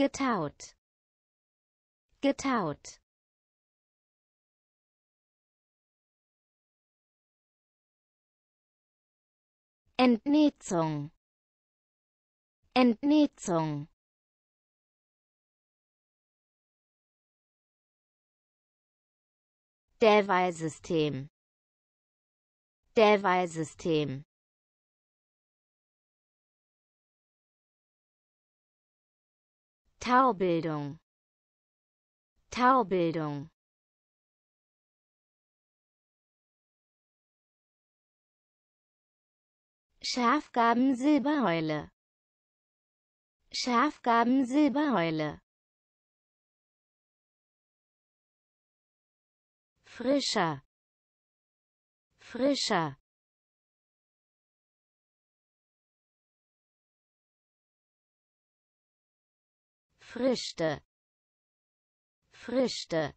getaut getaut Entnetzung Entnetzung Derweil-System Derweil-System Taubildung Taubildung Schafgaben Silberheule Schafgaben Silberheule Frischer Frischer frischte frischte